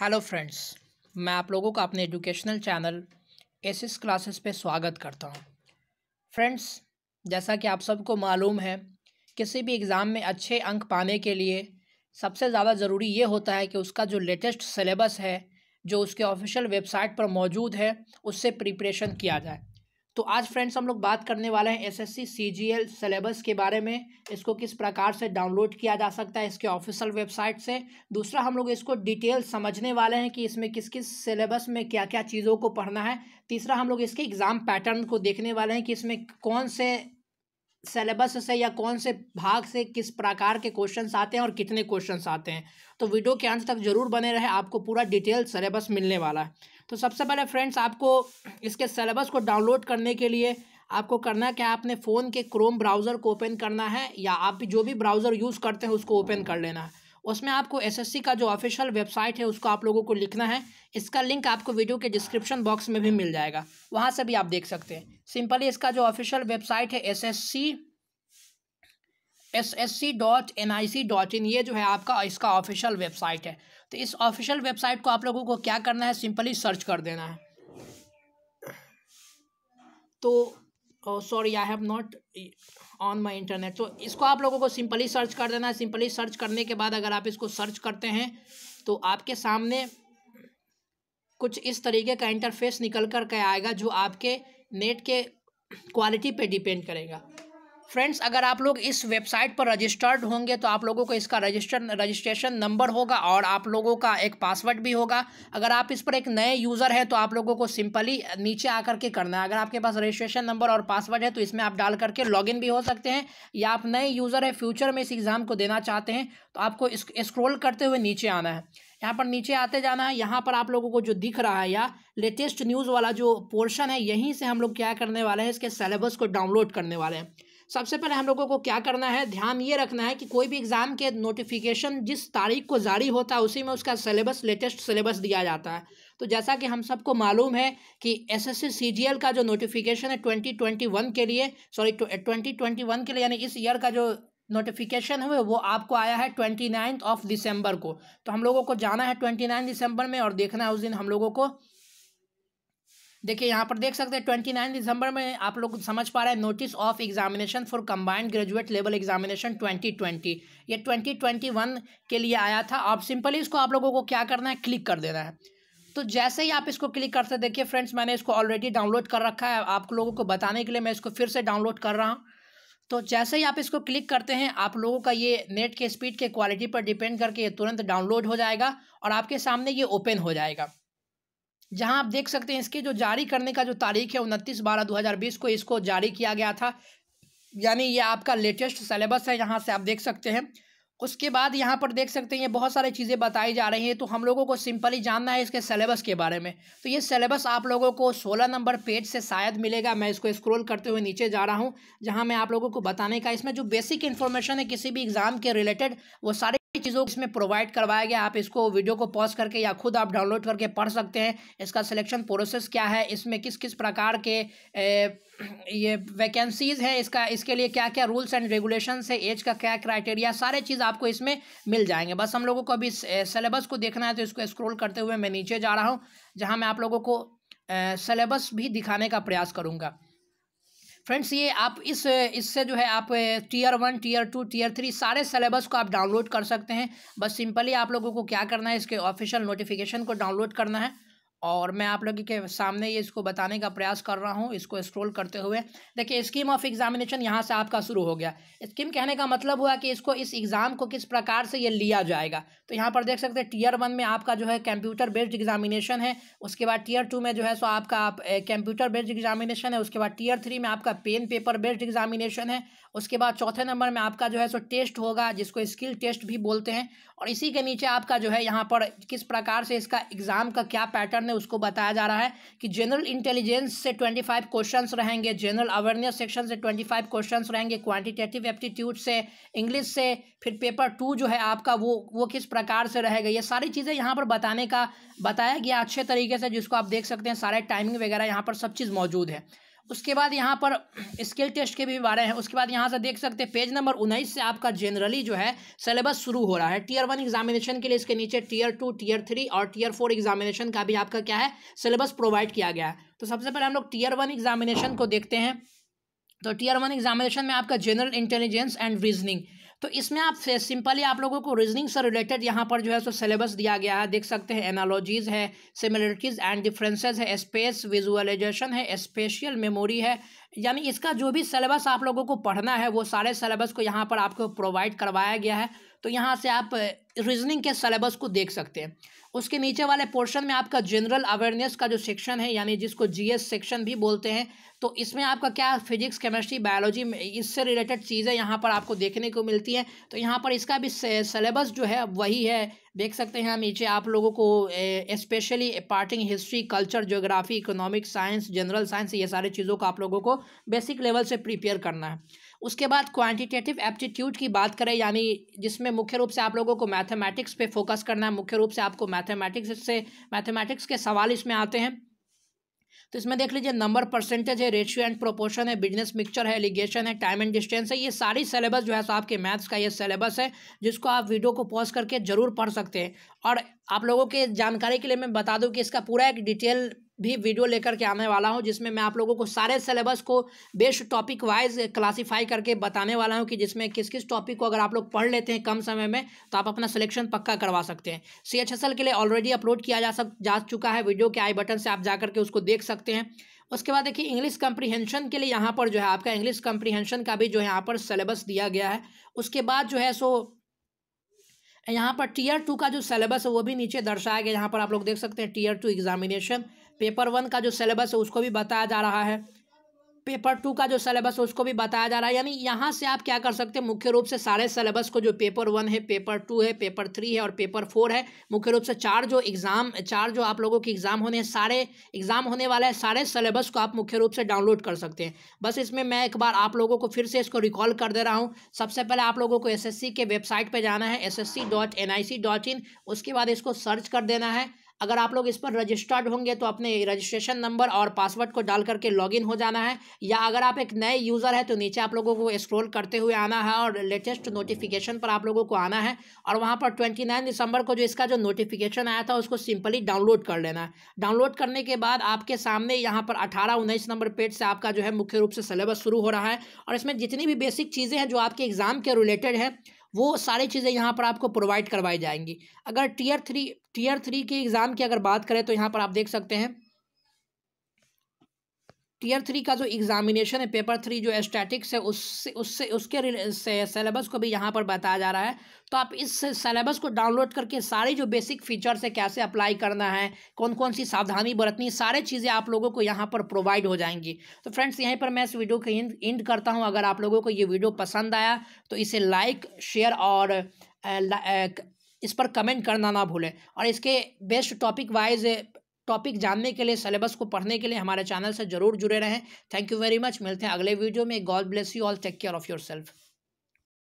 hello friends मैं आप लोगों का अपने educational channel S S classes पर स्वागत करता हूँ फ्रेंड्स जैसा कि आप सबको मालूम है किसी भी एग्ज़ाम में अच्छे अंक पाने के लिए सबसे ज़्यादा ज़रूरी ये होता है कि उसका जो लेटेस्ट सिलेबस है जो उसके ऑफिशियल वेबसाइट पर मौजूद है उससे प्रिपरेशन किया जाए तो आज फ्रेंड्स हम लोग बात करने वाले हैं एसएससी सीजीएल सिलेबस के बारे में इसको किस प्रकार से डाउनलोड किया जा सकता है इसके ऑफिशियल वेबसाइट से दूसरा हम लोग इसको डिटेल समझने वाले हैं कि इसमें किस किस सिलेबस में क्या क्या चीज़ों को पढ़ना है तीसरा हम लोग इसके एग्ज़ाम पैटर्न को देखने वाले हैं कि इसमें कौन से सिलेबस से या कौन से भाग से किस प्रकार के क्वेश्चन आते हैं और कितने क्वेश्चन आते हैं तो वीडियो के अंत तक जरूर बने रहे आपको पूरा डिटेल सिलेबस मिलने वाला है तो सबसे पहले फ्रेंड्स आपको इसके सिलेबस को डाउनलोड करने के लिए आपको करना क्या आपने फ़ोन के क्रोम ब्राउज़र को ओपन करना है या आप जो भी ब्राउज़र यूज़ करते हैं उसको ओपन कर लेना है उसमें आपको एसएससी का जो ऑफिशियल वेबसाइट है उसको आप लोगों को लिखना है इसका लिंक आपको वीडियो के डिस्क्रिप्शन बॉक्स में भी मिल जाएगा वहाँ से भी आप देख सकते हैं सिंपली इसका जो ऑफिशियल वेबसाइट है S S S C dot N I C dot in ये जो है आपका इसका ऑफिशियल वेबसाइट है तो इस ऑफिशियल वेबसाइट को आप लोगों को क्या करना है सिंपली सर्च कर देना है तो sorry I have not on my internet तो इसको आप लोगों को सिंपली सर्च कर देना है सिंपली सर्च करने के बाद अगर आप इसको सर्च करते हैं तो आपके सामने कुछ इस तरीके का इंटरफेस निकल कर के आएगा जो आपके नेट के क्वालिटी पे डिपेंड करेगा फ्रेंड्स अगर आप लोग इस वेबसाइट पर रजिस्टर्ड होंगे तो आप लोगों को इसका रजिस्टर रजिस्ट्रेशन नंबर होगा और आप लोगों का एक पासवर्ड भी होगा अगर आप इस पर एक नए यूज़र हैं तो आप लोगों को सिंपली नीचे आकर के करना है अगर आपके पास रजिस्ट्रेशन नंबर और पासवर्ड है तो इसमें आप डाल करके लॉगिन भी हो सकते हैं या आप नए यूज़र है फ्यूचर में इस एग्ज़ाम को देना चाहते हैं तो आपको इस्क्रोल करते हुए नीचे आना है यहाँ पर नीचे आते जाना है यहाँ पर आप लोगों को जो दिख रहा है या लेटेस्ट न्यूज़ वाला जो पोर्शन है यहीं से हम लोग क्या करने वाले हैं इसके सेलेबस को डाउनलोड करने वाले हैं सबसे पहले हम लोगों को क्या करना है ध्यान ये रखना है कि कोई भी एग्ज़ाम के नोटिफिकेशन जिस तारीख को जारी होता है उसी में उसका सिलेबस लेटेस्ट सिलेबस दिया जाता है तो जैसा कि हम सबको मालूम है कि एस एस का जो नोटिफिकेशन है ट्वेंटी ट्वेंटी वन के लिए सॉरी ट्वेंटी ट्वेंटी वन के लिए यानी इस ईयर का जो नोटिफिकेशन है वो आपको आया है ट्वेंटी ऑफ दिसंबर को तो हम लोगों को जाना है ट्वेंटी नाइन दिसंबर में और देखना है उस दिन हम लोगों को देखिए यहाँ पर देख सकते हैं ट्वेंटी नाइन दिसंबर में आप लोग समझ पा रहे हैं notice of examination for combined graduate level examination twenty twenty ये ट्वेंटी ट्वेंटी वन के लिए आया था आप सिंपली इसको आप लोगों को क्या करना है क्लिक कर देना है तो जैसे ही आप इसको क्लिक करते देखिए फ्रेंड्स मैंने इसको ऑलरेडी डाउनलोड कर रखा है आप लोगों को बताने के लिए मैं इसको फिर से डाउनलोड कर रहा हूँ तो जैसे ही आप इसको क्लिक करते हैं आप लोगों का ये नेट के स्पीड के क्वालिटी पर डिपेंड करके ये तुरंत डाउनलोड हो जाएगा और आपके सामने ये ओपन हो जाएगा जहां आप देख सकते हैं इसके जो जारी करने का जो तारीख है उनतीस बारह बीस को इसको जारी किया गया था यानी ये आपका लेटेस्ट सलेबस है यहाँ से आप देख सकते हैं उसके बाद यहाँ पर देख सकते हैं ये बहुत सारी चीज़ें बताई जा रही हैं तो हम लोगों को सिंपली जानना है इसके सलेबस के बारे में तो ये सलेबस आप लोगों को 16 नंबर पेज से शायद मिलेगा मैं इसको स्क्रॉल करते हुए नीचे जा रहा हूँ जहाँ मैं आप लोगों को बताने का इसमें जो बेसिक इन्फॉर्मेशन है किसी भी एग्ज़ाम के रिलेटेड वो सारे चीज़ों को इसमें प्रोवाइड करवाया गया आप इसको वीडियो को पॉज करके या खुद आप डाउनलोड करके पढ़ सकते हैं इसका सिलेक्शन प्रोसेस क्या है इसमें किस किस प्रकार के ए, ये वैकेंसीज़ हैं इसका इसके लिए क्या क्या रूल्स एंड रेगुलेशन है एज का क्या क्राइटेरिया सारे चीज़ आपको इसमें मिल जाएंगे बस हम लोगों को अभी सिलेबस को देखना है तो इसको स्क्रोल करते हुए मैं नीचे जा रहा हूँ जहाँ मैं आप लोगों को सिलेबस भी दिखाने का प्रयास करूँगा फ्रेंड्स ये आप इस इससे जो है आप tier one tier two tier three सारे सिलेबस को आप डाउनलोड कर सकते हैं बस सिंपली आप लोगों को क्या करना है इसके ऑफिशियल नोटिफिकेशन को डाउनलोड करना है और मैं आप लोग के सामने ये इसको बताने का प्रयास कर रहा हूँ इसको स्क्रॉल करते हुए देखिए स्कीम ऑफ एग्जामिनेशन यहाँ से आपका शुरू हो गया स्कीम कहने का मतलब हुआ कि इसको इस एग्ज़ाम को किस प्रकार से ये लिया जाएगा तो यहाँ पर देख सकते हैं टीयर वन में आपका जो है कंप्यूटर बेस्ड एग्जामिनेशन है उसके बाद टीयर टू में जो है सो आपका कंप्यूटर बेस्ड एग्जामिनेशन है उसके बाद टीयर थ्री में आपका पेन पेपर बेस्ड एग्जामिनेशन है उसके बाद चौथे नंबर में आपका जो है सो टेस्ट होगा जिसको स्किल टेस्ट भी बोलते हैं और इसी के नीचे आपका जो है यहाँ पर किस प्रकार से इसका एग्ज़ाम का क्या पैटर्न है उसको बताया जा रहा है कि जनरल इंटेलिजेंस से ट्वेंटी फाइव क्वेश्चन रहेंगे जनरल अवेयरनेस सेक्शन से ट्वेंटी फाइव क्वेश्चन रहेंगे क्वान्टिटेटिव एप्टीट्यूड से इंग्लिश से फिर पेपर टू जो है आपका वो वो किस प्रकार से रहेगा ये सारी चीज़ें यहाँ पर बताने का बताया गया अच्छे तरीके से जिसको आप देख सकते हैं सारे टाइमिंग वगैरह यहाँ पर सब चीज़ मौजूद है उसके बाद यहाँ पर स्किल टेस्ट के भी बारे हैं उसके बाद यहाँ से देख सकते हैं पेज नंबर उन्नीस से आपका जनरली जो है सिलेबस शुरू हो रहा है टीयर वन एग्जामिनेशन के लिए इसके नीचे टीयर टू टीयर थ्री और टीयर फोर एग्जामिनेशन का भी आपका क्या है सिलेबस प्रोवाइड किया गया है तो सबसे पहले हम लोग टीयर वन एग्जामिनेशन को देखते हैं तो टीयर वन एग्जामिनेशन में आपका जनरल इंटेलिजेंस एंड रीजनिंग तो इसमें आप सिंपली आप लोगों को रीजनिंग से रिलेटेड यहाँ पर जो है सो सिलेबस दिया गया है देख सकते हैं एनालॉजीज़ है सिमिलरिटीज़ एंड डिफरेंसेस है स्पेस विजुअलाइजेशन है स्पेशियल मेमोरी है यानी इसका जो भी सिलेबस आप लोगों को पढ़ना है वो सारे सिलेबस को यहाँ पर आपको प्रोवाइड करवाया गया है तो यहाँ से आप रीजनिंग के सिलेबस को देख सकते हैं उसके नीचे वाले पोर्शन में आपका जनरल अवेयरनेस का जो सेक्शन है यानी जिसको जीएस सेक्शन भी बोलते हैं तो इसमें आपका क्या फिजिक्स केमिस्ट्री बायोलॉजी इससे रिलेटेड चीज़ें यहाँ पर आपको देखने को मिलती हैं तो यहाँ पर इसका भी सलेबस जो है वही है देख सकते हैं हम नीचे आप लोगों को स्पेशली पार्टिंग history culture geography economic science general science ये सारी चीज़ों को आप लोगों को बेसिक लेवल से प्रिपेयर करना है उसके बाद क्वांटिटेटिव एप्टीट्यूड की बात करें यानी जिसमें मुख्य रूप से आप लोगों को मैथमेटिक्स पे फोकस करना है मुख्य रूप से आपको मैथमेटिक्स से मैथमेटिक्स के सवाल इसमें आते हैं तो इसमें देख लीजिए नंबर परसेंटेज है रेशियो एंड प्रोपोर्शन है बिजनेस मिक्सचर है एलिगेशन है टाइम एंड डिस्टेंस है ये सारी सिलेबस जो है सो आपके मैथ्स का ये सिलेबस है जिसको आप वीडियो को पॉज करके जरूर पढ़ सकते हैं और आप लोगों के जानकारी के लिए मैं बता दूं कि इसका पूरा एक डिटेल भी वीडियो लेकर के आने वाला हूँ जिसमें मैं आप लोगों को सारे सिलेबस को बेस्ट टॉपिक वाइज क्लासिफाई करके बताने वाला हूँ कि जिसमें किस किस टॉपिक को अगर आप लोग पढ़ लेते हैं कम समय में तो आप अपना सिलेक्शन पक्का करवा सकते हैं सी एच एस एल के लिए ऑलरेडी अपलोड किया जा सक जा चुका है वीडियो के आई बटन से आप जा करके उसको देख सकते हैं उसके बाद देखिए इंग्लिश कंप्रीहेंशन के लिए यहाँ पर जो है आपका इंग्लिश कंप्रीहेंशन का भी जो है यहाँ पर सिलेबस दिया गया है उसके बाद जो है सो यहाँ पर टीयर टू का जो सिलेबस है वो भी नीचे दर्शाया गया यहाँ पर आप लोग देख सकते हैं tier two examination paper one का जो सिलेबस है उसको भी बताया जा रहा है पेपर टू का जो सिलेबस है उसको भी बताया जा रहा है यानी यहाँ से आप क्या कर सकते हैं मुख्य रूप से सारे सिलेबस को जो पेपर वन है पेपर टू है पेपर थ्री है और पेपर फोर है मुख्य रूप से चार जो एग्ज़ाम चार जो आप लोगों के एग्ज़ाम होने हैं सारे एग्ज़ाम होने वाले हैं सारे सिलेबस को आप मुख्य रूप से डाउनलोड कर सकते हैं बस इसमें मैं एक बार आप लोगों को फिर से इसको रिकॉल कर दे रहा हूँ सबसे पहले आप लोगों को एस के वेबसाइट पर जाना है एस उसके बाद इसको सर्च कर देना है अगर आप लोग इस पर रजिस्टर्ड होंगे तो अपने रजिस्ट्रेशन नंबर और पासवर्ड को डाल करके लॉगिन हो जाना है या अगर आप एक नए यूज़र है तो नीचे आप लोगों को स्क्रॉल करते हुए आना है और लेटेस्ट नोटिफिकेशन पर आप लोगों को आना है और वहाँ पर ट्वेंटी नाइन दिसंबर को जो इसका जो नोटिफिकेशन आया था उसको सिंपली डाउनलोड कर लेना है डाउनलोड करने के बाद आपके सामने यहाँ पर अठारह उन्नीस नंबर पेज से आपका जो है मुख्य रूप से सिलेबस शुरू हो रहा है और इसमें जितनी भी बेसिक चीज़ें हैं जो आपके एग्ज़ाम के रिलेटेड है वो सारी चीज़ें यहाँ पर आपको प्रोवाइड करवाई जाएंगी अगर टीयर थ्री टीयर थ्री के एग्ज़ाम की अगर बात करें तो यहाँ पर आप देख सकते हैं टीयर थ्री का जो एग्जामिनेशन है पेपर थ्री जो स्टैटिक्स है उससे उससे उसके से, सेलेबस को भी यहाँ पर बताया जा रहा है तो आप इस सेलेबस को डाउनलोड करके सारे जो बेसिक फीचर्स है कैसे अप्लाई करना है कौन कौन सी सावधानी बरतनी सारे चीज़ें आप लोगों को यहाँ पर प्रोवाइड हो जाएंगी तो फ्रेंड्स यहीं पर मैं इस वीडियो को इंड करता हूँ अगर आप लोगों को ये वीडियो पसंद आया तो इसे लाइक शेयर और इस पर कमेंट करना ना भूलें और इसके बेस्ट टॉपिक वाइज टॉपिक जानने के लिए सिलेबस को पढ़ने के लिए हमारे चैनल से जरूर जुड़े रहें थैंक यू वेरी मच मिलते हैं अगले वीडियो में God bless you all take care of your self